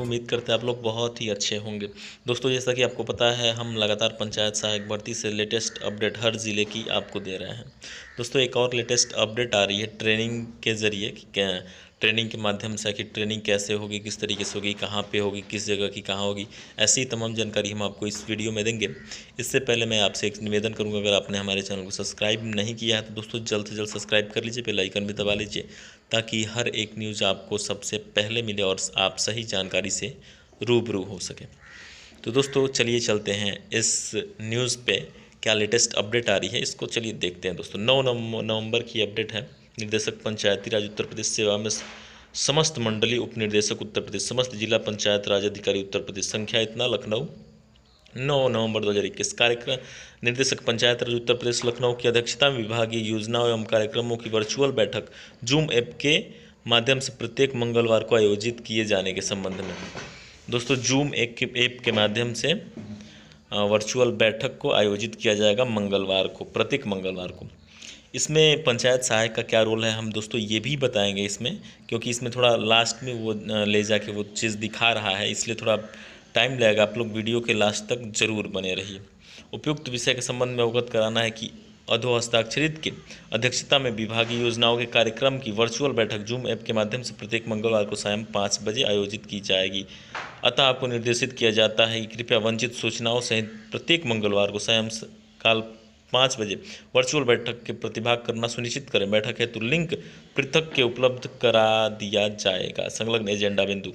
उम्मीद करते हैं आप लोग बहुत ही अच्छे होंगे दोस्तों जैसा कि आपको पता है हम लगातार पंचायत सहायक भर्ती से लेटेस्ट अपडेट हर ज़िले की आपको दे रहे हैं दोस्तों एक और लेटेस्ट अपडेट आ रही है ट्रेनिंग के ज़रिए कि ट्रेनिंग के माध्यम से आखिर ट्रेनिंग कैसे होगी किस तरीके से होगी कहाँ पे होगी किस जगह की कहाँ होगी ऐसी तमाम जानकारी हम आपको इस वीडियो में देंगे इससे पहले मैं आपसे एक निवेदन करूँगा अगर आपने हमारे चैनल को सब्सक्राइब नहीं किया है तो दोस्तों जल्द से जल्द सब्सक्राइब कर लीजिए बेल आइकन भी दबा लीजिए ताकि हर एक न्यूज़ आपको सबसे पहले मिले और आप सही जानकारी से रूबरू हो सके तो दोस्तों चलिए चलते हैं इस न्यूज़ पर क्या लेटेस्ट अपडेट आ रही है इसको चलिए देखते हैं दोस्तों नौ नवंबर की अपडेट है निर्देशक पंचायती राज उत्तर प्रदेश सेवा में समस्त मंडली निर्देशक उत्तर प्रदेश समस्त जिला पंचायत राज अधिकारी उत्तर प्रदेश संख्या इतना लखनऊ नौ नवंबर 2021 कार्यक्रम निर्देशक पंचायत राज उत्तर प्रदेश लखनऊ की अध्यक्षता में विभागीय योजनाओं एवं कार्यक्रमों की वर्चुअल बैठक जूम ऐप के माध्यम से प्रत्येक मंगलवार को आयोजित किए जाने के संबंध में दोस्तों जूम ऐप के ऐप के माध्यम से वर्चुअल बैठक को आयोजित किया जाएगा मंगलवार को प्रत्येक मंगलवार को इसमें पंचायत सहायक का क्या रोल है हम दोस्तों ये भी बताएंगे इसमें क्योंकि इसमें थोड़ा लास्ट में वो ले जाके वो चीज़ दिखा रहा है इसलिए थोड़ा टाइम लगेगा आप लोग वीडियो के लास्ट तक जरूर बने रहिए उपयुक्त विषय के संबंध में अवगत कराना है कि अधो हस्ताक्षरित के अध्यक्षता में विभागीय योजनाओं के कार्यक्रम की वर्चुअल बैठक जूम ऐप के माध्यम से प्रत्येक मंगलवार को सायं पाँच बजे आयोजित की जाएगी अतः आपको निर्देशित किया जाता है कि कृपया वंचित सूचनाओं सहित प्रत्येक मंगलवार को सायं काल पाँच बजे वर्चुअल बैठक के प्रतिभाग करना सुनिश्चित करें बैठक हेतु लिंक पृथक के उपलब्ध करा दिया जाएगा संलग्न एजेंडा बिंदु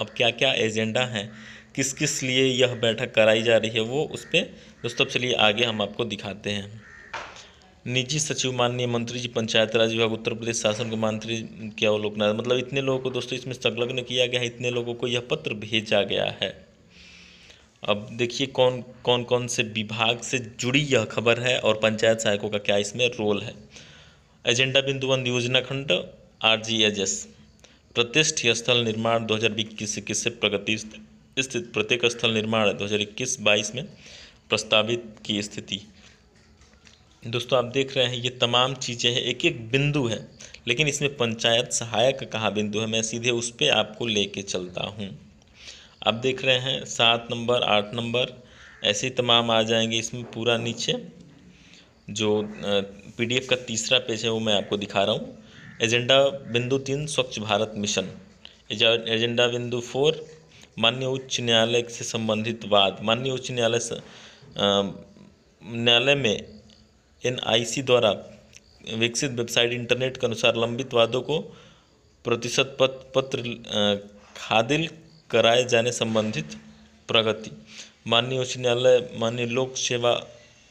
अब क्या क्या एजेंडा हैं किस किस लिए यह बैठक कराई जा रही है वो उस पर दोस्तों चलिए आगे हम आपको दिखाते हैं निजी सचिव माननीय मंत्री जी पंचायत राज विभाग उत्तर प्रदेश शासन के मंत्री के अवलोकना मतलब इतने लोगों को दोस्तों इसमें संलग्न किया गया है इतने लोगों को यह पत्र भेजा गया है अब देखिए कौन कौन कौन से विभाग से जुड़ी यह खबर है और पंचायत सहायकों का क्या इसमें रोल है एजेंडा बिंदु वन योजना खंड आर जी एच एस प्रतिष्ठ स्थल निर्माण 2021 इक्कीस से प्रगति स्थित प्रत्येक स्थल निर्माण 2021 बाईस में प्रस्तावित की स्थिति दोस्तों आप देख रहे हैं ये तमाम चीज़ें हैं एक एक बिंदु है लेकिन इसमें पंचायत सहायक कहा बिंदु है मैं सीधे उस पर आपको लेके चलता हूँ आप देख रहे हैं सात नंबर आठ नंबर ऐसे तमाम आ जाएंगे इसमें पूरा नीचे जो पीडीएफ का तीसरा पेज है वो मैं आपको दिखा रहा हूँ एजेंडा बिंदु तीन स्वच्छ भारत मिशन एजेंडा बिंदु फोर माननीय उच्च न्यायालय से संबंधित वाद माननीय उच्च न्यायालय न्यायालय में एनआईसी द्वारा विकसित वेबसाइट इंटरनेट के अनुसार लंबित वादों को प्रतिशत पत्र खादिल कराए जाने संबंधित प्रगति माननीय उच्च न्यायालय माननीय लोक सेवा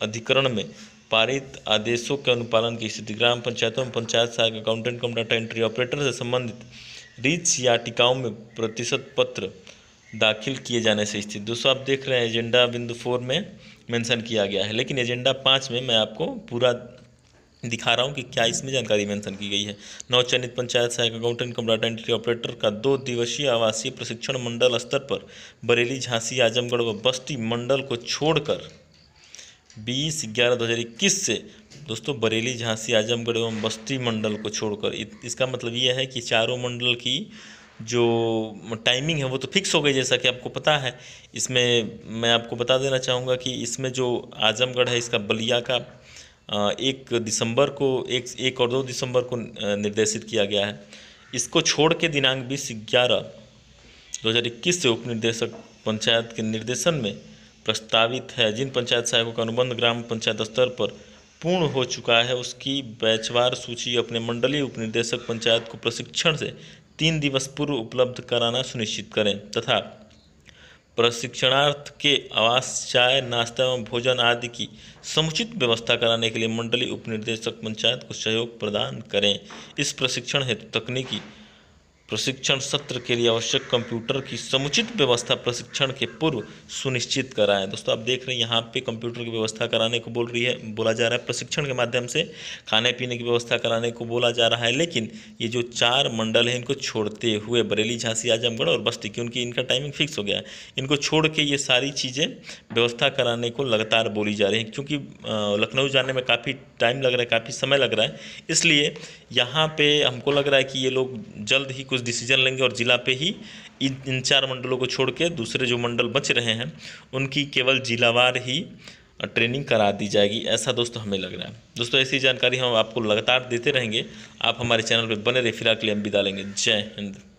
अधिकरण में पारित आदेशों के अनुपालन की स्थिति ग्राम पंचायतों में पंचायत सहायक accountant cum data entry operator से संबंधित रीच या टिकाओं में प्रतिशत पत्र दाखिल किए जाने से स्थिति दोस्तों आप देख रहे हैं एजेंडा बिंदु फोर में मेंशन किया गया है लेकिन एजेंडा पाँच में मैं आपको पूरा दिखा रहा हूँ कि क्या इसमें जानकारी मेंशन की गई है नवचयनित पंचायत सहायक accountant cum data entry operator का दो दिवसीय आवासीय प्रशिक्षण मंडल स्तर पर बरेली झांसी आजमगढ़ व बस्ती मंडल को छोड़कर बीस ग्यारह दो हज़ार इक्कीस से दोस्तों बरेली झांसी आजमगढ़ एवं बस्ती मंडल को छोड़कर इसका मतलब यह है कि चारों मंडल की जो टाइमिंग है वो तो फिक्स हो गई जैसा कि आपको पता है इसमें मैं आपको बता देना चाहूँगा कि इसमें जो आजमगढ़ है इसका बलिया का एक दिसंबर को एक एक और दो दिसंबर को निर्देशित किया गया है इसको छोड़ के दिनांक बीस ग्यारह दो हज़ार इक्कीस से निर्देशक पंचायत के निर्देशन में प्रस्तावित है जिन पंचायत सहायकों का अनुबंध ग्राम पंचायत स्तर पर पूर्ण हो चुका है उसकी बैचवार सूची अपने मंडलीय उपनिदेशक पंचायत को प्रशिक्षण से तीन दिवस पूर्व उपलब्ध कराना सुनिश्चित करें तथा प्रशिक्षणार्थ के आवास चाय नाश्ता एवं भोजन आदि की समुचित व्यवस्था कराने के लिए मंडलीय उपनिदेशक पंचायत को सहयोग प्रदान करें इस प्रशिक्षण हेतु तकनीकी प्रशिक्षण सत्र के लिए आवश्यक कंप्यूटर की समुचित व्यवस्था प्रशिक्षण के पूर्व सुनिश्चित कराएं दोस्तों आप देख रहे हैं यहाँ पे कंप्यूटर की व्यवस्था कराने को बोल रही है बोला जा रहा है प्रशिक्षण के माध्यम से खाने पीने की व्यवस्था कराने को बोला जा रहा है लेकिन ये जो चार मंडल हैं इनको छोड़ते हुए बरेली झांसी आजमगढ़ और बस्ती क्योंकि इनका टाइमिंग फिक्स हो गया है इनको छोड़ के ये सारी चीज़ें व्यवस्था कराने को लगातार बोली जा रही है क्योंकि लखनऊ जाने में काफ़ी टाइम लग रहा है काफ़ी समय लग रहा है इसलिए यहाँ पर हमको लग रहा है कि ये लोग जल्द ही कुछ डिसीजन लेंगे और जिला पे ही इन इन चार मंडलों को छोड़ के दूसरे जो मंडल बच रहे हैं उनकी केवल जिलावार ही ट्रेनिंग करा दी जाएगी ऐसा दोस्तों हमें लग रहा है दोस्तों ऐसी जानकारी हम आपको लगातार देते रहेंगे आप हमारे चैनल पर बने रहे फिलहाल के लिए हम बिता लेंगे जय हिंद